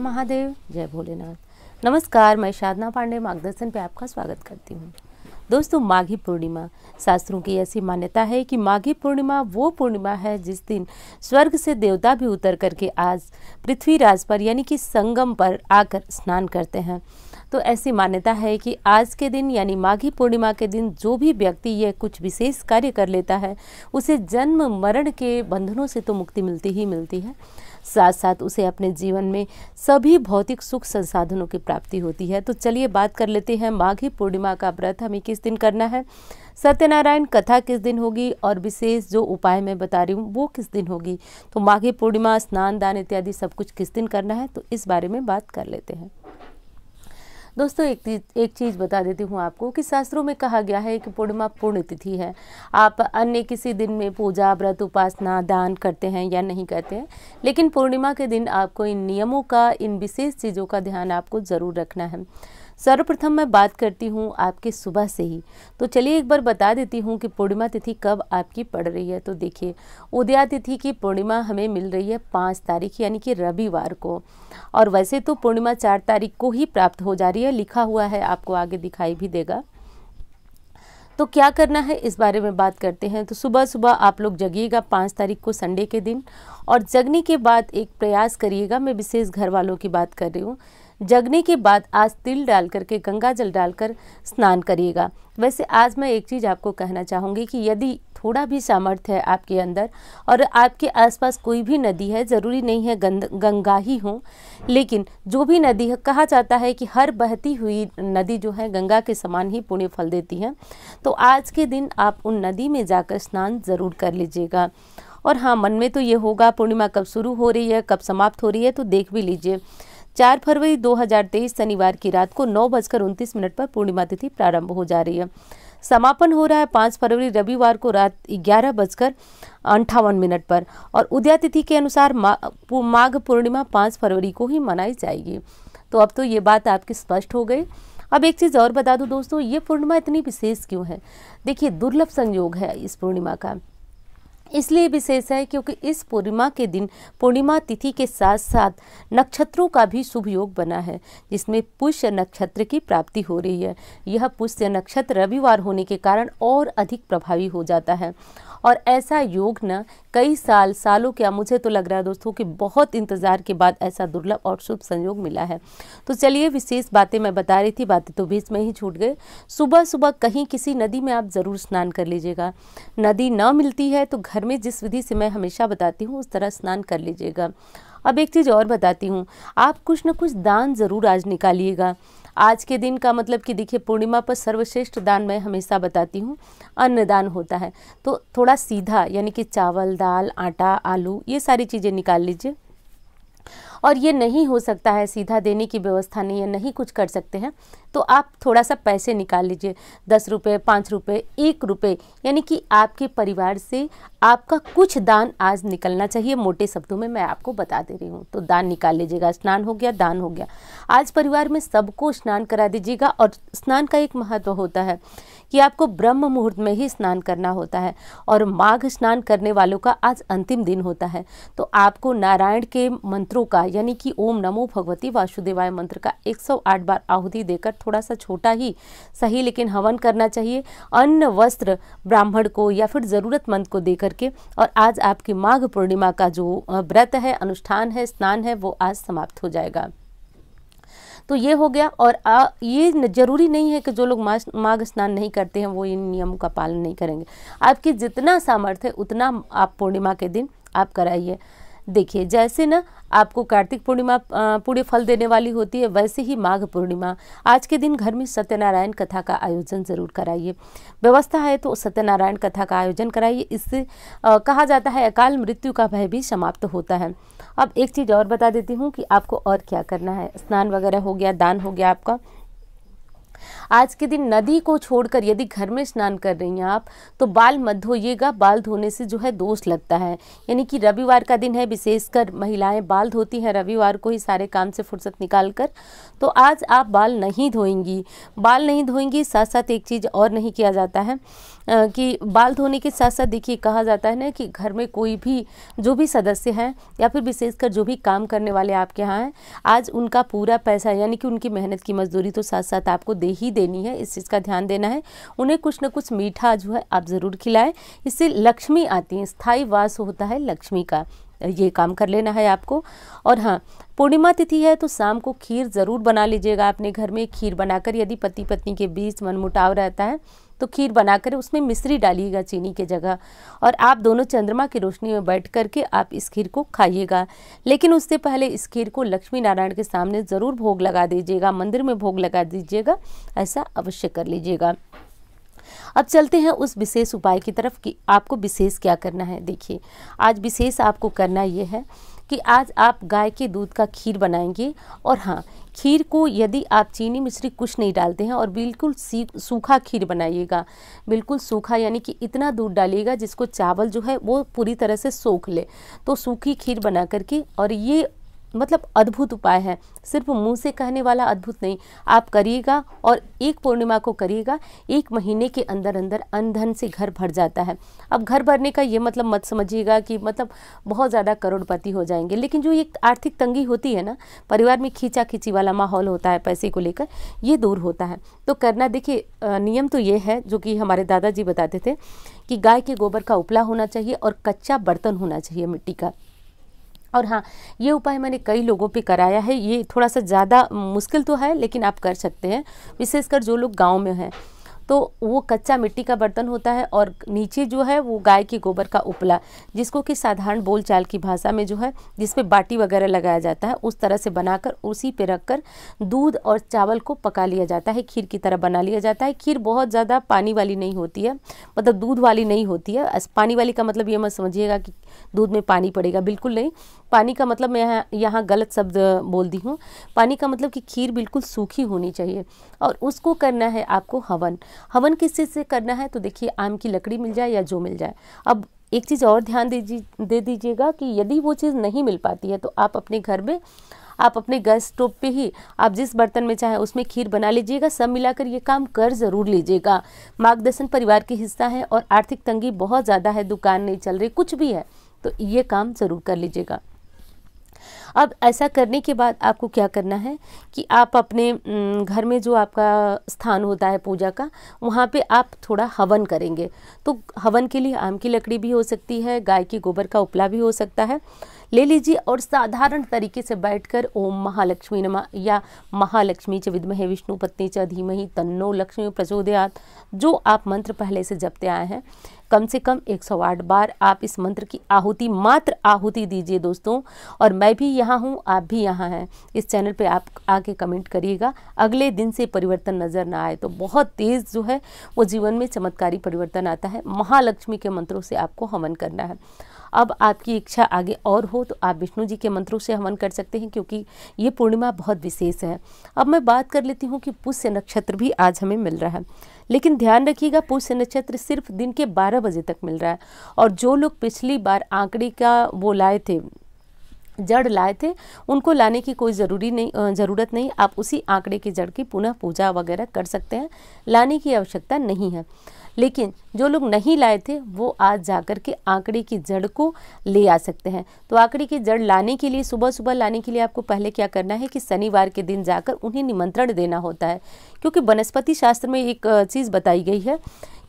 महादेव जय भोलेनाथ नमस्कार मैं साधना पांडे मार्गदर्शन पे आपका स्वागत करती हूँ दोस्तों माघी पूर्णिमा शास्त्रों की ऐसी मान्यता है कि माघी पूर्णिमा वो पूर्णिमा है जिस दिन स्वर्ग से देवता भी उतर करके आज पृथ्वीराज पर यानी कि संगम पर आकर स्नान करते हैं तो ऐसी मान्यता है कि आज के दिन यानी माघी पूर्णिमा के दिन जो भी व्यक्ति यह कुछ विशेष कार्य कर लेता है उसे जन्म मरण के बंधनों से तो मुक्ति मिलती ही मिलती है साथ साथ उसे अपने जीवन में सभी भौतिक सुख संसाधनों की प्राप्ति होती है तो चलिए बात कर लेते हैं माघी पूर्णिमा का व्रत हमें किस दिन करना है सत्यनारायण कथा किस दिन होगी और विशेष जो उपाय मैं बता रही हूँ वो किस दिन होगी तो माघी पूर्णिमा स्नान दान इत्यादि सब कुछ किस दिन करना है तो इस बारे में बात कर लेते हैं दोस्तों एक एक चीज़ बता देती हूँ आपको कि शास्त्रों में कहा गया है कि पूर्णिमा पुण्यतिथि है आप अन्य किसी दिन में पूजा व्रत उपासना दान करते हैं या नहीं करते हैं लेकिन पूर्णिमा के दिन आपको इन नियमों का इन विशेष चीज़ों का ध्यान आपको ज़रूर रखना है सर्वप्रथम मैं बात करती हूँ आपके सुबह से ही तो चलिए एक बार बता देती हूँ कि पूर्णिमा तिथि कब आपकी पड़ रही है तो देखिए उदया तिथि की पूर्णिमा हमें मिल रही है पाँच तारीख यानी कि रविवार को और वैसे तो पूर्णिमा चार तारीख को ही प्राप्त हो जा रही है लिखा हुआ है आपको आगे दिखाई भी देगा तो क्या करना है इस बारे में बात करते हैं तो सुबह सुबह आप लोग जगिएगा पाँच तारीख को संडे के दिन और जगने के बाद एक प्रयास करिएगा मैं विशेष घर वालों की बात कर रही हूँ जगने के बाद आज तिल डाल करके गंगा जल डालकर स्नान करिएगा वैसे आज मैं एक चीज़ आपको कहना चाहूँगी कि यदि थोड़ा भी सामर्थ्य है आपके अंदर और आपके आसपास कोई भी नदी है ज़रूरी नहीं है गंद, गंगा ही हो लेकिन जो भी नदी है कहा जाता है कि हर बहती हुई नदी जो है गंगा के समान ही पुण्य फल देती है तो आज के दिन आप उन नदी में जाकर स्नान ज़रूर कर लीजिएगा और हाँ मन में तो ये होगा पूर्णिमा कब शुरू हो रही है कब समाप्त हो रही है तो देख भी लीजिए चार फरवरी 2023 शनिवार की रात को नौ बजकर उनतीस मिनट पर पूर्णिमा तिथि प्रारंभ हो जा रही है समापन हो रहा है पाँच फरवरी रविवार को रात ग्यारह बजकर अंठावन मिनट पर और उदया तिथि के अनुसार माघ पूर्णिमा पाँच फरवरी को ही मनाई जाएगी तो अब तो ये बात आपकी स्पष्ट हो गई अब एक चीज़ और बता दूं दोस्तों ये पूर्णिमा इतनी विशेष क्यों है देखिए दुर्लभ संयोग है इस पूर्णिमा का इसलिए विशेष है क्योंकि इस पूर्णिमा के दिन पूर्णिमा तिथि के साथ साथ नक्षत्रों का भी शुभ योग बना है जिसमें पुष्य नक्षत्र की प्राप्ति हो रही है यह पुष्य नक्षत्र रविवार होने के कारण और अधिक प्रभावी हो जाता है और ऐसा योग न कई साल सालों क्या मुझे तो लग रहा है दोस्तों कि बहुत इंतज़ार के बाद ऐसा दुर्लभ और शुभ संयोग मिला है तो चलिए विशेष बातें मैं बता रही थी बातें तो बीच में ही छूट गए सुबह सुबह कहीं किसी नदी में आप ज़रूर स्नान कर लीजिएगा नदी न मिलती है तो घर में जिस विधि से मैं हमेशा बताती हूँ उस तरह स्नान कर लीजिएगा अब एक चीज़ और बताती हूँ आप कुछ ना कुछ दान ज़रूर आज निकालिएगा आज के दिन का मतलब कि देखिए पूर्णिमा पर सर्वश्रेष्ठ दान मैं हमेशा बताती हूँ अन्नदान होता है तो थोड़ा सीधा यानी कि चावल दाल आटा आलू ये सारी चीज़ें निकाल लीजिए और ये नहीं हो सकता है सीधा देने की व्यवस्था नहीं है नहीं कुछ कर सकते हैं तो आप थोड़ा सा पैसे निकाल लीजिए दस रुपये पाँच रुपये एक रुपये यानी कि आपके परिवार से आपका कुछ दान आज निकलना चाहिए मोटे शब्दों में मैं आपको बता दे रही हूँ तो दान निकाल लीजिएगा स्नान हो गया दान हो गया आज परिवार में सबको स्नान करा दीजिएगा और स्नान का एक महत्व होता है कि आपको ब्रह्म मुहूर्त में ही स्नान करना होता है और माघ स्नान करने वालों का आज अंतिम दिन होता है तो आपको नारायण के मंत्रों का यानी कि ओम नमो भगवती वासुदेवाय मंत्र का 108 बार आहुति देकर थोड़ा सा छोटा ही सही लेकिन हवन करना चाहिए अन्न वस्त्र ब्राह्मण को या फिर ज़रूरतमंद को दे करके और आज आपकी माघ पूर्णिमा का जो व्रत है अनुष्ठान है स्नान है वो आज समाप्त हो जाएगा तो ये हो गया और आ, ये ज़रूरी नहीं है कि जो लोग माघ स्नान नहीं करते हैं वो इन नियमों का पालन नहीं करेंगे आपकी जितना सामर्थ्य उतना आप पूर्णिमा के दिन आप कराइए देखिए जैसे ना आपको कार्तिक पूर्णिमा पूरे फल देने वाली होती है वैसे ही माघ पूर्णिमा आज के दिन घर में सत्यनारायण कथा का आयोजन ज़रूर कराइए व्यवस्था है तो सत्यनारायण कथा का आयोजन कराइए इससे कहा जाता है अकाल मृत्यु का भय भी समाप्त होता है अब एक चीज़ और बता देती हूँ कि आपको और क्या करना है स्नान वगैरह हो गया दान हो गया आपका आज के दिन नदी को छोड़कर यदि घर में स्नान कर रही हैं आप तो बाल मत धोइएगा बाल धोने से जो है दोष लगता है यानी कि रविवार का दिन है विशेषकर महिलाएं बाल धोती हैं रविवार को ही सारे काम से फुर्सत निकाल कर तो आज आप बाल नहीं धोएंगी बाल नहीं धोएंगी साथ साथ एक चीज़ और नहीं किया जाता है कि बाल धोने के साथ साथ देखिए कहा जाता है ना कि घर में कोई भी जो भी सदस्य हैं या फिर विशेषकर जो भी काम करने वाले आपके यहाँ हैं आज उनका पूरा पैसा यानी कि उनकी मेहनत की मजदूरी तो साथ साथ आपको दे ही देनी है इस चीज़ का ध्यान देना है उन्हें कुछ ना कुछ मीठा जो है आप ज़रूर खिलाएं इससे लक्ष्मी आती है स्थायी वास होता है लक्ष्मी का ये काम कर लेना है आपको और हाँ पूर्णिमा तिथि है तो शाम को खीर ज़रूर बना लीजिएगा अपने घर में खीर बनाकर यदि पति पत्नी के बीच मनमुटाव रहता है तो खीर बनाकर उसमें मिश्री डालिएगा चीनी के जगह और आप दोनों चंद्रमा की रोशनी में बैठ करके आप इस खीर को खाइएगा लेकिन उससे पहले इस खीर को लक्ष्मी नारायण के सामने ज़रूर भोग लगा दीजिएगा मंदिर में भोग लगा दीजिएगा ऐसा अवश्य कर लीजिएगा अब चलते हैं उस विशेष उपाय की तरफ कि आपको विशेष क्या करना है देखिए आज विशेष आपको करना ये है कि आज आप गाय के दूध का खीर बनाएंगे और हाँ खीर को यदि आप चीनी मिश्री कुछ नहीं डालते हैं और बिल्कुल सूखा खीर बनाइएगा बिल्कुल सूखा यानी कि इतना दूध डालिएगा जिसको चावल जो है वो पूरी तरह से सोख ले तो सूखी खीर बना करके और ये मतलब अद्भुत उपाय है सिर्फ मुंह से कहने वाला अद्भुत नहीं आप करिएगा और एक पूर्णिमा को करिएगा एक महीने के अंदर अंदर अनधन से घर भर जाता है अब घर भरने का ये मतलब मत समझिएगा कि मतलब बहुत ज़्यादा करोड़पति हो जाएंगे लेकिन जो एक आर्थिक तंगी होती है ना परिवार में खींचा खींची वाला माहौल होता है पैसे को लेकर ये दूर होता है तो करना देखिए नियम तो ये है जो कि हमारे दादाजी बताते थे कि गाय के गोबर का उपला होना चाहिए और कच्चा बर्तन होना चाहिए मिट्टी का और हाँ ये उपाय मैंने कई लोगों पे कराया है ये थोड़ा सा ज़्यादा मुश्किल तो है लेकिन आप कर सकते हैं विशेषकर जो लोग गांव में हैं तो वो कच्चा मिट्टी का बर्तन होता है और नीचे जो है वो गाय के गोबर का उपला जिसको कि साधारण बोलचाल की भाषा में जो है जिसपे बाटी वगैरह लगाया जाता है उस तरह से बनाकर उसी पे रखकर दूध और चावल को पका लिया जाता है खीर की तरह बना लिया जाता है खीर बहुत ज़्यादा पानी वाली नहीं होती है मतलब दूध वाली नहीं होती है पानी वाली का मतलब ये मत समझिएगा कि दूध में पानी पड़ेगा बिल्कुल नहीं पानी का मतलब मैं यहाँ गलत शब्द बोल दी हूँ पानी का मतलब कि खीर बिल्कुल सूखी होनी चाहिए और उसको करना है आपको हवन हवन किस चीज़ से करना है तो देखिए आम की लकड़ी मिल जाए या जो मिल जाए अब एक चीज़ और ध्यान दीजिए दे दीजिएगा कि यदि वो चीज़ नहीं मिल पाती है तो आप अपने घर में आप अपने गैस स्टोव पे ही आप जिस बर्तन में चाहें उसमें खीर बना लीजिएगा सब मिलाकर ये काम कर ज़रूर लीजिएगा मार्गदर्शन परिवार के हिस्सा है और आर्थिक तंगी बहुत ज़्यादा है दुकान नहीं चल रही कुछ भी है तो ये काम ज़रूर कर लीजिएगा अब ऐसा करने के बाद आपको क्या करना है कि आप अपने घर में जो आपका स्थान होता है पूजा का वहाँ पे आप थोड़ा हवन करेंगे तो हवन के लिए आम की लकड़ी भी हो सकती है गाय के गोबर का उपला भी हो सकता है ले लीजिए और साधारण तरीके से बैठकर ओम महालक्ष्मी नमा या महालक्ष्मी च विद्महे विष्णु पत्नी च धीमहि तन्नो लक्ष्मी प्रचोदयात जो आप मंत्र पहले से जपते आए हैं कम से कम 108 बार आप इस मंत्र की आहुति मात्र आहुति दीजिए दोस्तों और मैं भी यहाँ हूँ आप भी यहाँ हैं इस चैनल पे आप आके कमेंट करिएगा अगले दिन से परिवर्तन नज़र ना आए तो बहुत तेज़ जो है वो जीवन में चमत्कारी परिवर्तन आता है महालक्ष्मी के मंत्रों से आपको हवन करना है अब आपकी इच्छा आगे और हो तो आप विष्णु जी के मंत्रों से हवन कर सकते हैं क्योंकि ये पूर्णिमा बहुत विशेष है अब मैं बात कर लेती हूँ कि पुष्य नक्षत्र भी आज हमें मिल रहा है लेकिन ध्यान रखिएगा पुष्य नक्षत्र सिर्फ दिन के बारह बजे तक मिल रहा है और जो लोग पिछली बार आंकड़े का वो लाए थे जड़ लाए थे उनको लाने की कोई ज़रूरी नहीं ज़रूरत नहीं आप उसी आंकड़े की जड़ की पुनः पूजा वगैरह कर सकते हैं लाने की आवश्यकता नहीं है लेकिन जो लोग नहीं लाए थे वो आज जाकर के आंकड़े की जड़ को ले आ सकते हैं तो आंकड़े की जड़ लाने के लिए सुबह सुबह लाने के लिए आपको पहले क्या करना है कि शनिवार के दिन जाकर उन्हें निमंत्रण देना होता है क्योंकि वनस्पति शास्त्र में एक चीज़ बताई गई है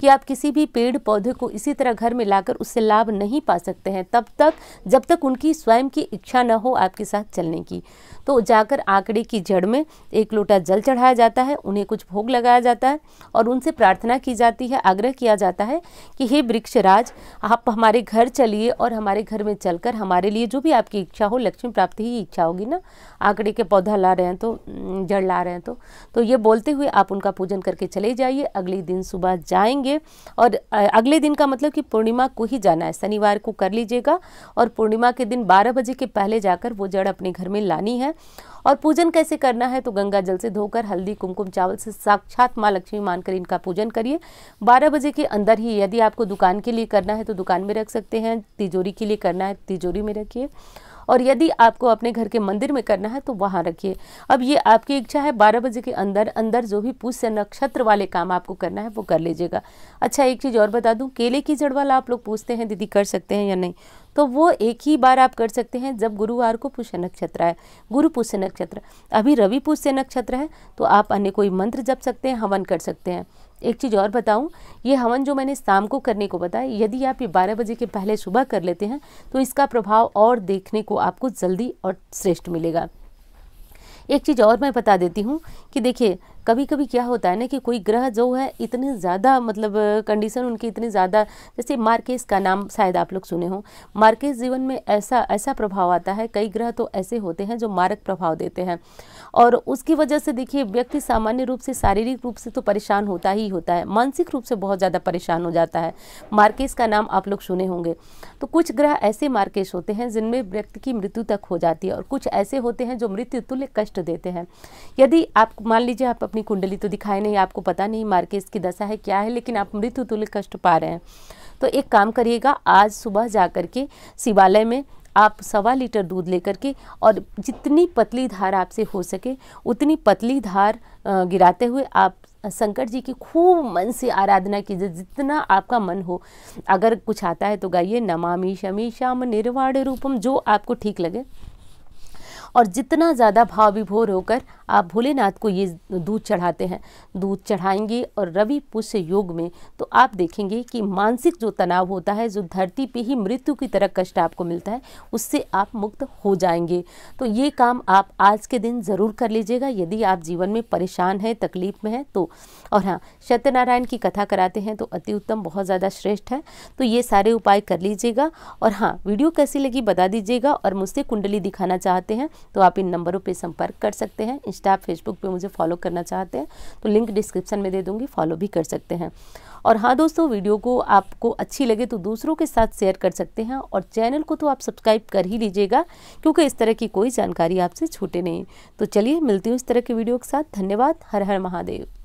कि आप किसी भी पेड़ पौधे को इसी तरह घर में लाकर उससे लाभ नहीं पा सकते हैं तब तक जब तक उनकी स्वयं की इच्छा न हो आपके साथ चलने की तो जाकर आंकड़े की जड़ में एक लोटा जल चढ़ाया जाता है उन्हें कुछ भोग लगाया जाता है और उनसे प्रार्थना की जाती है आग्रह किया जाता है कि हे वृक्षराज आप हमारे घर चलिए और हमारे घर में चलकर हमारे लिए जो भी आपकी इच्छा हो लक्ष्मी प्राप्ति ही इच्छा होगी ना आंकड़े के पौधा ला रहे हैं तो जड़ ला रहे हैं तो, तो ये बोलते हुए आप उनका पूजन करके चले जाइए अगले दिन सुबह जाएंगे लीजिए और अगले दिन का मतलब कि पूर्णिमा को ही जाना है शनिवार को कर लीजिएगा और पूर्णिमा के दिन बारह बजे के पहले जाकर वो जड़ अपने घर में लानी है और पूजन कैसे करना है तो गंगा जल से धोकर हल्दी कुमकुम चावल से साक्षात माँ लक्ष्मी मानकर इनका पूजन करिए 12 बजे के अंदर ही यदि आपको दुकान के लिए करना है तो दुकान में रख सकते हैं तिजोरी के लिए करना है तो तिजोरी में रखिए और यदि आपको अपने घर के मंदिर में करना है तो वहाँ रखिए अब ये आपकी इच्छा है बारह बजे के अंदर अंदर जो भी पूज्य नक्षत्र वाले काम आपको करना है वो कर लीजिएगा अच्छा एक चीज़ और बता दूँ केले की जड़ वाला आप लोग पूछते हैं दीदी कर सकते हैं या नहीं तो वो एक ही बार आप कर सकते हैं जब गुरुवार को पुष्य नक्षत्र है गुरु पुष्य नक्षत्र अभी रवि पुष्य नक्षत्र है तो आप अन्य कोई मंत्र जप सकते हैं हवन कर सकते हैं एक चीज़ और बताऊं ये हवन जो मैंने शाम को करने को बताया यदि आप ये बारह बजे के पहले सुबह कर लेते हैं तो इसका प्रभाव और देखने को आपको जल्दी और श्रेष्ठ मिलेगा एक चीज़ और मैं बता देती हूँ कि देखिए कभी कभी क्या होता है ना कि कोई ग्रह जो है इतने ज़्यादा मतलब कंडीशन उनकी इतनी ज़्यादा जैसे मार्केस का नाम शायद आप लोग सुने हो मार्केस जीवन में ऐसा ऐसा प्रभाव आता है कई ग्रह तो ऐसे होते हैं जो मारक प्रभाव देते हैं और उसकी वजह से देखिए व्यक्ति सामान्य रूप से शारीरिक रूप से तो परेशान होता ही होता है मानसिक रूप से बहुत ज़्यादा परेशान हो जाता है मार्केस का नाम आप लोग सुने होंगे तो कुछ ग्रह ऐसे मार्केश होते हैं जिनमें व्यक्ति की मृत्यु तक हो जाती है और कुछ ऐसे होते हैं जो मृत्यु तुल्य कष्ट देते हैं यदि आप मान लीजिए आप अपनी कुंडली तो दिखाए नहीं आपको पता नहीं मार्केस की दशा है क्या है लेकिन आप मृत्यु तुल्य कष्ट पा रहे हैं तो एक काम करिएगा आज सुबह जा कर के शिवालय में आप सवा लीटर दूध लेकर के और जितनी पतली धार आपसे हो सके उतनी पतली धार गिराते हुए आप शंकर जी की खूब मन से आराधना कीजिए जितना आपका मन हो अगर कुछ आता है तो गाइए नमामि शमी श्याम निर्वाण रूपम जो आपको ठीक लगे और जितना ज़्यादा भाव विभोर होकर आप भोलेनाथ को ये दूध चढ़ाते हैं दूध चढ़ाएंगे और रवि पुष्य योग में तो आप देखेंगे कि मानसिक जो तनाव होता है जो धरती पे ही मृत्यु की तरह कष्ट आपको मिलता है उससे आप मुक्त हो जाएंगे तो ये काम आप आज के दिन ज़रूर कर लीजिएगा यदि आप जीवन में परेशान हैं तकलीफ में हैं तो और हाँ सत्यनारायण की कथा कराते हैं तो अति उत्तम बहुत ज़्यादा श्रेष्ठ है तो ये सारे उपाय कर लीजिएगा और हाँ वीडियो कैसी लगी बता दीजिएगा और मुझसे कुंडली दिखाना चाहते हैं तो आप इन नंबरों पर संपर्क कर सकते हैं इंस्टा फेसबुक पे मुझे फॉलो करना चाहते हैं तो लिंक डिस्क्रिप्शन में दे दूंगी फॉलो भी कर सकते हैं और हाँ दोस्तों वीडियो को आपको अच्छी लगे तो दूसरों के साथ शेयर कर सकते हैं और चैनल को तो आप सब्सक्राइब कर ही लीजिएगा क्योंकि इस तरह की कोई जानकारी आपसे छूटे नहीं तो चलिए मिलती हूँ इस तरह के वीडियो के साथ धन्यवाद हर हर महादेव